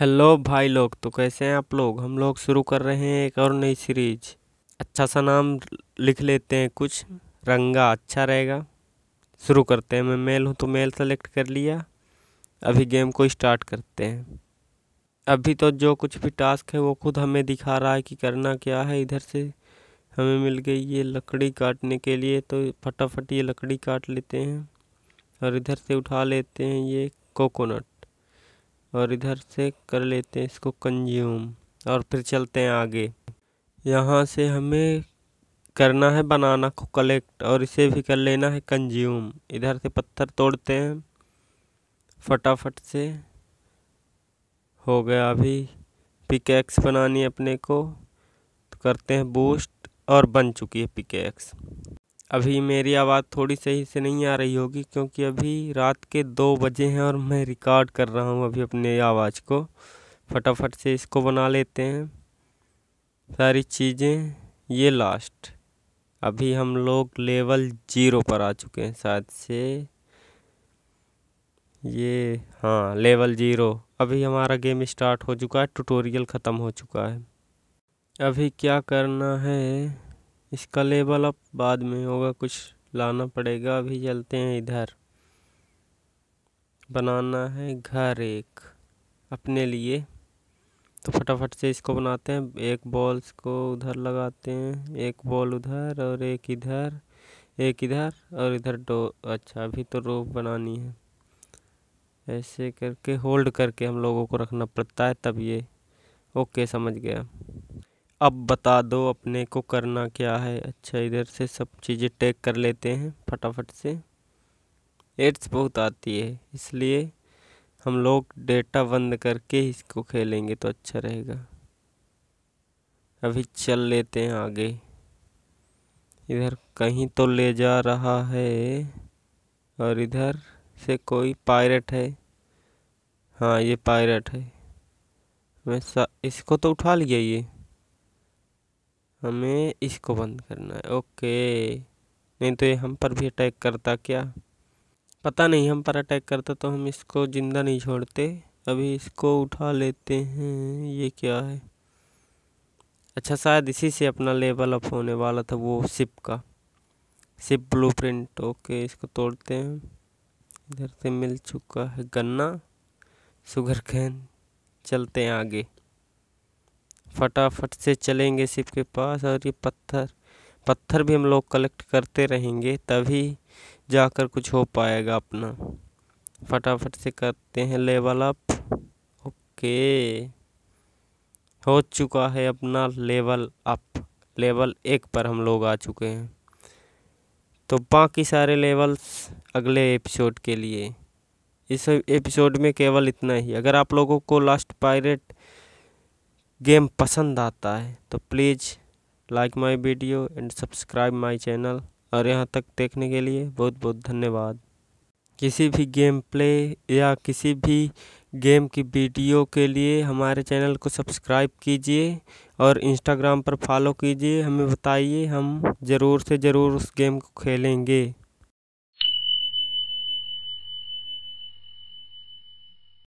hello भाई लोग तो कैसे हैं आप लोग हम लोग शुरू कर रहे हैं एक और नई सीरीज अच्छा सा नाम लिख लेते हैं कुछ रंगा अच्छा रहेगा शुरू करते हैं मैं मेल हूँ तो मेल सेलेक्ट कर लिया अभी गेम को स्टार्ट करते हैं अभी तो जो कुछ भी टास्क है वो खुद हमें दिखा रहा है कि करना क्या है इधर से हमें मिल गई ये लकड़ी काटने के लिए तो फटाफट ये लकड़ी काट लेते हैं और इधर से उठा लेते हैं ये कोकोनट और इधर से कर लेते हैं इसको कंज्यूम और फिर चलते हैं आगे यहाँ से हमें करना है बनाना को कलेक्ट और इसे भी कर लेना है कंज्यूम इधर से पत्थर तोड़ते हैं फटाफट से हो गया अभी पिकेक्स बनानी है अपने को तो करते हैं बूस्ट और बन चुकी है पिकेक्स अभी मेरी आवाज़ थोड़ी सही से नहीं आ रही होगी क्योंकि अभी रात के दो बजे हैं और मैं रिकॉर्ड कर रहा हूँ अभी अपने आवाज़ को फटाफट से इसको बना लेते हैं सारी चीज़ें ये लास्ट अभी हम लोग लेवल ज़ीरो पर आ चुके हैं शायद से ये हाँ लेवल ज़ीरो अभी हमारा गेम स्टार्ट हो चुका है ट्यूटोरियल ख़त्म हो चुका है अभी क्या करना है इसका लेवल अब बाद में होगा कुछ लाना पड़ेगा अभी चलते हैं इधर बनाना है घर एक अपने लिए तो फटाफट से इसको बनाते हैं एक बॉल्स को उधर लगाते हैं एक बॉल उधर और एक इधर एक इधर और इधर डो अच्छा अभी तो रोप बनानी है ऐसे करके होल्ड करके हम लोगों को रखना पड़ता है तब ये ओके समझ गया अब बता दो अपने को करना क्या है अच्छा इधर से सब चीज़ें टेक कर लेते हैं फटाफट से एड्स बहुत आती है इसलिए हम लोग डेटा बंद करके इसको खेलेंगे तो अच्छा रहेगा अभी चल लेते हैं आगे इधर कहीं तो ले जा रहा है और इधर से कोई पायरेट है हाँ ये पायरेट है मैं इसको तो उठा लिया ये हमें इसको बंद करना है ओके नहीं तो ये हम पर भी अटैक करता क्या पता नहीं हम पर अटैक करता तो हम इसको ज़िंदा नहीं छोड़ते अभी इसको उठा लेते हैं ये क्या है अच्छा शायद इसी से अपना लेवल अप होने वाला था वो सिप का सिप ब्लू प्रिंट ओके इसको तोड़ते हैं इधर से मिल चुका है गन्ना शुगर कैन चलते हैं आगे फटाफट से चलेंगे शिप के पास और ये पत्थर पत्थर भी हम लोग कलेक्ट करते रहेंगे तभी जाकर कुछ हो पाएगा अपना फटाफट से करते हैं लेवल अप ओके हो चुका है अपना लेवल अप लेवल एक पर हम लोग आ चुके हैं तो बाकी सारे लेवल्स अगले एपिसोड के लिए इस एपिसोड में केवल इतना ही अगर आप लोगों को लास्ट पायरेट गेम पसंद आता है तो please like my video and subscribe my channel और यहाँ तक देखने के लिए बहुत बहुत धन्यवाद किसी भी गेम प्ले या किसी भी गेम की वीडियो के लिए हमारे चैनल को सब्सक्राइब कीजिए और इंस्टाग्राम पर फॉलो कीजिए हमें बताइए हम ज़रूर से ज़रूर उस गेम को खेलेंगे